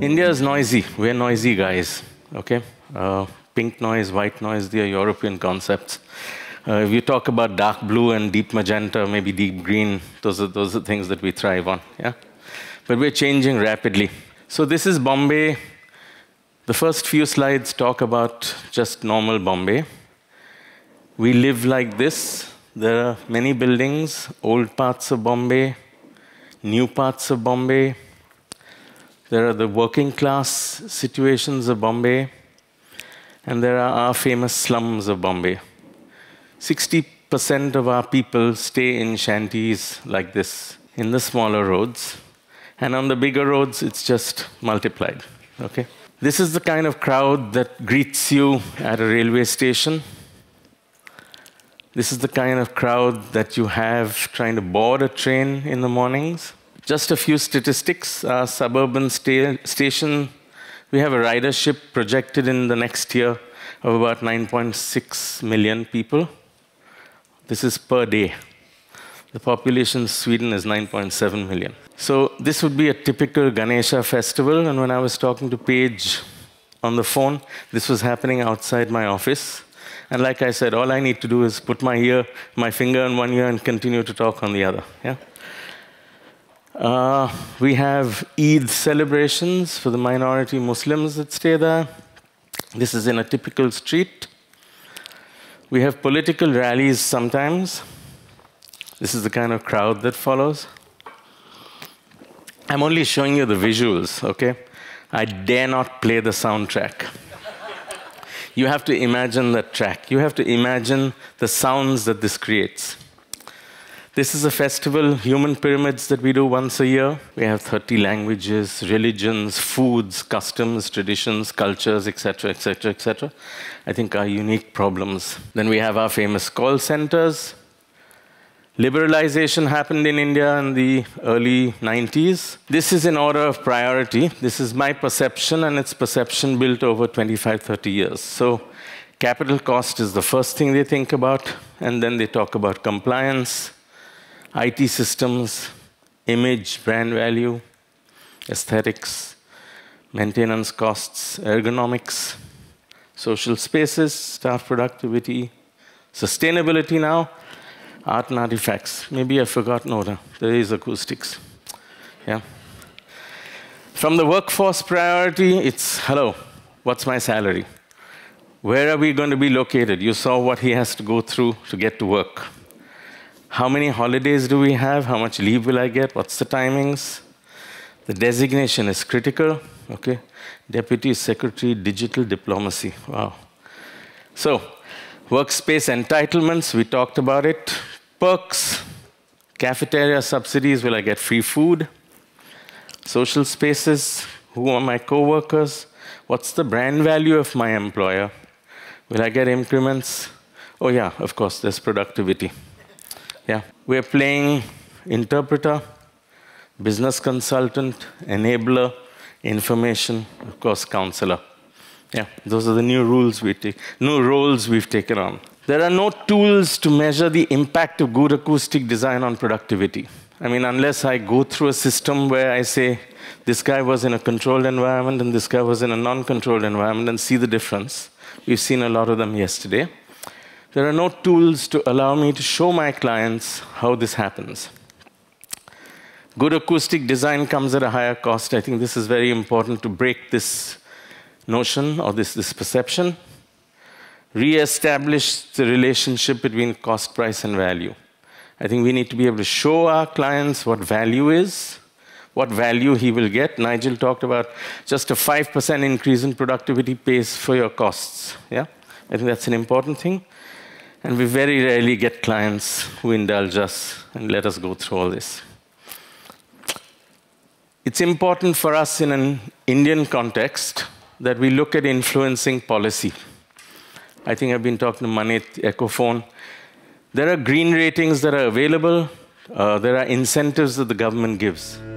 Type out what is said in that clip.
India is noisy. We're noisy guys, okay? Uh, pink noise, white noise, they are European concepts. Uh, if you talk about dark blue and deep magenta, maybe deep green, those are, those are things that we thrive on, yeah? But we're changing rapidly. So this is Bombay. The first few slides talk about just normal Bombay. We live like this. There are many buildings, old parts of Bombay, new parts of Bombay, there are the working class situations of Bombay, and there are our famous slums of Bombay. 60% of our people stay in shanties like this, in the smaller roads. And on the bigger roads, it's just multiplied, okay? This is the kind of crowd that greets you at a railway station. This is the kind of crowd that you have trying to board a train in the mornings. Just a few statistics. Our uh, suburban sta station, we have a ridership projected in the next year of about 9.6 million people. This is per day. The population of Sweden is 9.7 million. So this would be a typical Ganesha festival. And when I was talking to Paige on the phone, this was happening outside my office. And like I said, all I need to do is put my ear, my finger on one ear and continue to talk on the other. Yeah? Uh, we have Eid celebrations for the minority Muslims that stay there. This is in a typical street. We have political rallies sometimes. This is the kind of crowd that follows. I'm only showing you the visuals, okay? I dare not play the soundtrack. you have to imagine that track. You have to imagine the sounds that this creates. This is a festival, Human Pyramids, that we do once a year. We have 30 languages, religions, foods, customs, traditions, cultures, etc., etc., etc. I think our unique problems. Then we have our famous call centers. Liberalization happened in India in the early 90s. This is in order of priority. This is my perception, and it's perception built over 25, 30 years. So capital cost is the first thing they think about, and then they talk about compliance, IT systems, image, brand value, aesthetics, maintenance costs, ergonomics, social spaces, staff productivity, sustainability now, art and artifacts. Maybe I've forgotten There is acoustics. Yeah. From the workforce priority, it's hello, what's my salary? Where are we going to be located? You saw what he has to go through to get to work how many holidays do we have, how much leave will I get, what's the timings. The designation is critical, okay? Deputy Secretary, Digital Diplomacy, wow. So, workspace entitlements, we talked about it. Perks, cafeteria subsidies, will I get free food? Social spaces, who are my co-workers? What's the brand value of my employer? Will I get increments? Oh yeah, of course, there's productivity. Yeah, we're playing interpreter, business consultant, enabler, information, of course, counselor. Yeah, those are the new rules we take, new roles we've taken on. There are no tools to measure the impact of good acoustic design on productivity. I mean, unless I go through a system where I say, this guy was in a controlled environment and this guy was in a non-controlled environment and see the difference. We've seen a lot of them yesterday. There are no tools to allow me to show my clients how this happens. Good acoustic design comes at a higher cost. I think this is very important to break this notion or this, this perception. Re-establish the relationship between cost, price, and value. I think we need to be able to show our clients what value is, what value he will get. Nigel talked about just a 5% increase in productivity pays for your costs. Yeah, I think that's an important thing. And we very rarely get clients who indulge us and let us go through all this. It's important for us in an Indian context that we look at influencing policy. I think I've been talking to Manit Ecophone. There are green ratings that are available. Uh, there are incentives that the government gives.